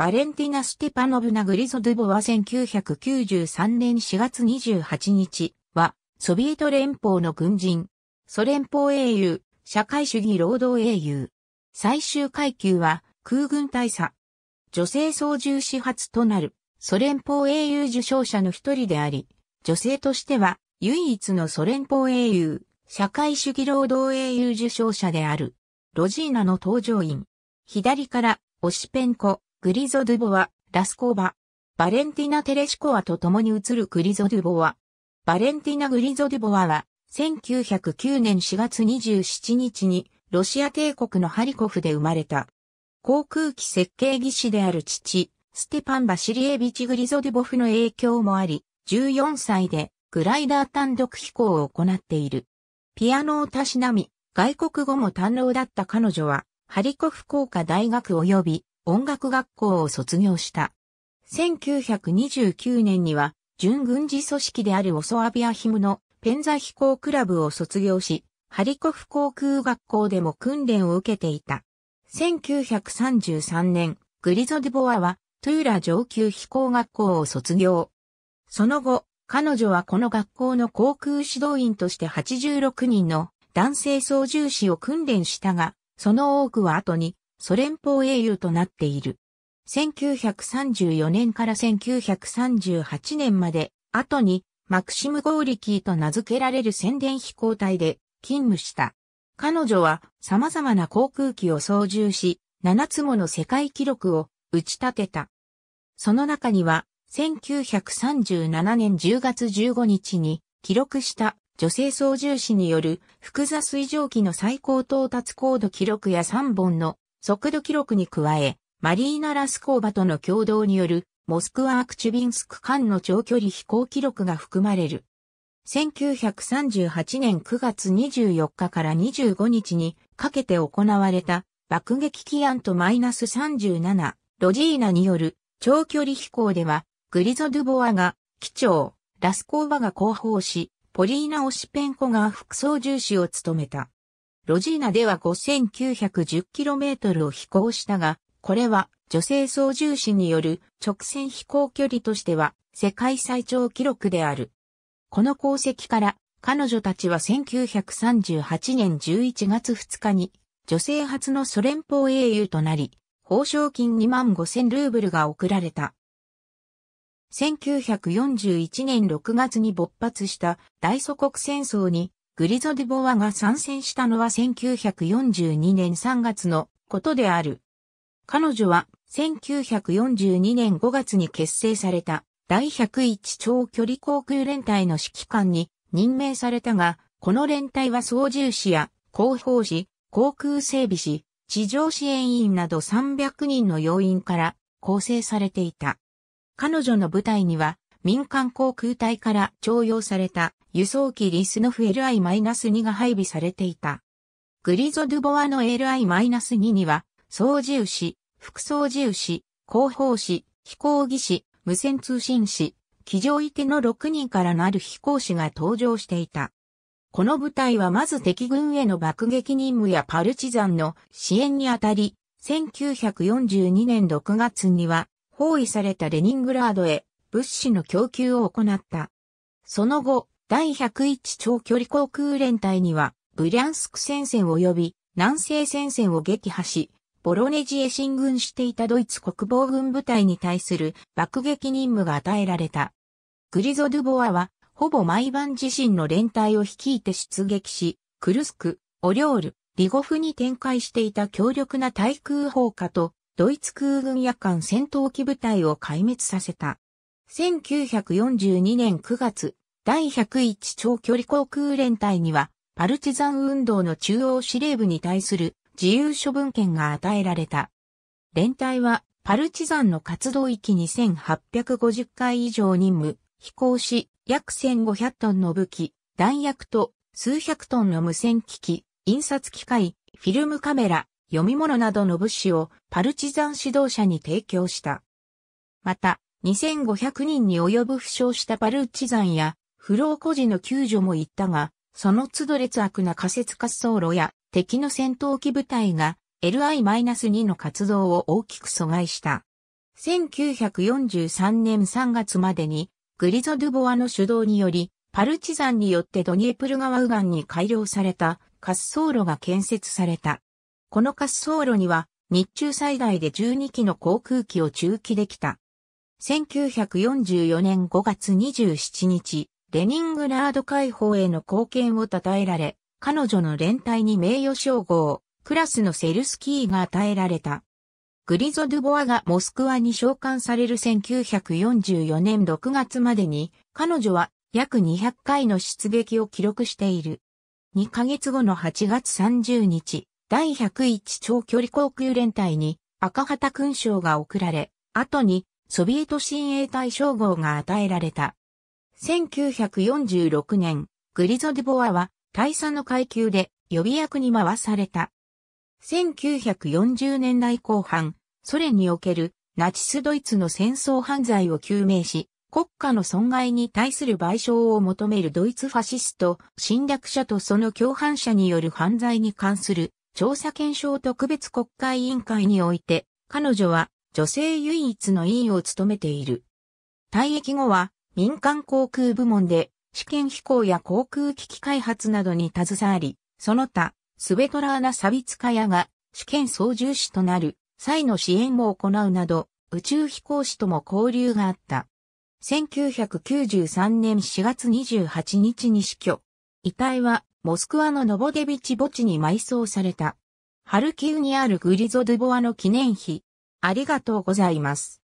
バレンティナ・ステパノブナ・グリゾドゥボは1993年4月28日は、ソビエト連邦の軍人、ソ連邦英雄、社会主義労働英雄。最終階級は空軍大佐。女性操縦始発となるソ連邦英雄受賞者の一人であり、女性としては唯一のソ連邦英雄、社会主義労働英雄受賞者である。ロジーナの登場員。左から、オシペンコ、グリゾ・ドゥボワ、ラスコーバ、バレンティナ・テレシコワと共に映るグリゾ・ドゥボワ。バレンティナ・グリゾ・ドゥボワは、1909年4月27日に、ロシア帝国のハリコフで生まれた。航空機設計技師である父、ステパン・バシリエビチ・グリゾ・ドゥボフの影響もあり、14歳でグライダー単独飛行を行っている。ピアノをたしなみ、外国語も堪能だった彼女は、ハリコフ工科大学及び音楽学校を卒業した。1929年には、準軍事組織であるオソアビアヒムのペンザ飛行クラブを卒業し、ハリコフ航空学校でも訓練を受けていた。1933年、グリゾデボアはトゥーラ上級飛行学校を卒業。その後、彼女はこの学校の航空指導員として86人の男性操縦士を訓練したが、その多くは後にソ連邦英雄となっている。1934年から1938年まで、後に、マクシム・ゴーリキーと名付けられる宣伝飛行隊で勤務した。彼女は様々な航空機を操縦し、7つもの世界記録を打ち立てた。その中には、1937年10月15日に記録した女性操縦士による複座水蒸気の最高到達高度記録や3本の速度記録に加え、マリーナ・ラスコーバとの共同によるモスクワ・アクチュビンスク間の長距離飛行記録が含まれる。1938年9月24日から25日にかけて行われた爆撃機アントマイナス37ロジーナによる長距離飛行ではグリゾドゥボアが機長、ラスコーバが後方し、ポリーナ・オシペンコが副操縦士を務めた。ロジーナでは 5910km を飛行したが、これは女性操縦士による直線飛行距離としては世界最長記録である。この功績から彼女たちは1938年11月2日に女性初のソ連邦英雄となり、報奨金2万5000ルーブルが贈られた。1941年6月に勃発した大祖国戦争にグリゾデボワが参戦したのは1942年3月のことである。彼女は1942年5月に結成された第101長距離航空連隊の指揮官に任命されたが、この連隊は操縦士や広報士、航空整備士、地上支援員など300人の要員から構成されていた。彼女の部隊には民間航空隊から徴用された輸送機リスノフ Li-2 が配備されていた。グリゾドゥボワの Li-2 には、操縦士、副操縦士、広報士、飛行技師、無線通信士、機上池の6人からなる飛行士が登場していた。この部隊はまず敵軍への爆撃任務やパルチザンの支援にあたり、1942年6月には包囲されたレニングラードへ物資の供給を行った。その後、第101長距離航空連隊には、ブリャンスク戦線及び南西戦線を撃破し、ボロネジへ進軍していたドイツ国防軍部隊に対する爆撃任務が与えられた。グリゾドゥボアは、ほぼ毎晩自身の連隊を率いて出撃し、クルスク、オリョール、リゴフに展開していた強力な対空砲火と、ドイツ空軍夜間戦闘機部隊を壊滅させた。1942年9月、第101長距離航空連隊には、パルチザン運動の中央司令部に対する自由処分権が与えられた。連隊は、パルチザンの活動域2850回以上任務、飛行し、約1500トンの武器、弾薬と数百トンの無線機器、印刷機械、フィルムカメラ、読み物などの物資をパルチザン指導者に提供した。また、2500人に及ぶ負傷したパルチザンや不老孤児の救助も行ったが、その都度劣悪な仮設滑走路や敵の戦闘機部隊が LI-2 の活動を大きく阻害した。1943年3月までにグリゾ・ドゥボアの主導により、パルチザンによってドニエプル川右岸に改良された滑走路が建設された。この滑走路には日中最大で12機の航空機を駐機できた。1944年5月27日、レニングラード解放への貢献を称えられ、彼女の連帯に名誉称号、クラスのセルスキーが与えられた。グリゾ・ドゥボアがモスクワに召喚される1944年6月までに、彼女は約200回の出撃を記録している。2ヶ月後の8月30日、第101長距離航空連隊に赤旗勲章が贈られ、後にソビエト親衛隊称号が与えられた。1946年、グリゾデボアは大佐の階級で予備役に回された。1940年代後半、ソ連におけるナチスドイツの戦争犯罪を究明し、国家の損害に対する賠償を求めるドイツファシスト、侵略者とその共犯者による犯罪に関する調査検証特別国会委員会において、彼女は女性唯一の委員を務めている。退役後は民間航空部門で試験飛行や航空機器開発などに携わり、その他、スベトラーナ・サビツカヤが試験操縦士となる際の支援も行うなど、宇宙飛行士とも交流があった。1993年4月28日に死去。遺体はモスクワのノボデビチ墓地に埋葬された。ハルキウにあるグリゾドゥボアの記念碑。ありがとうございます。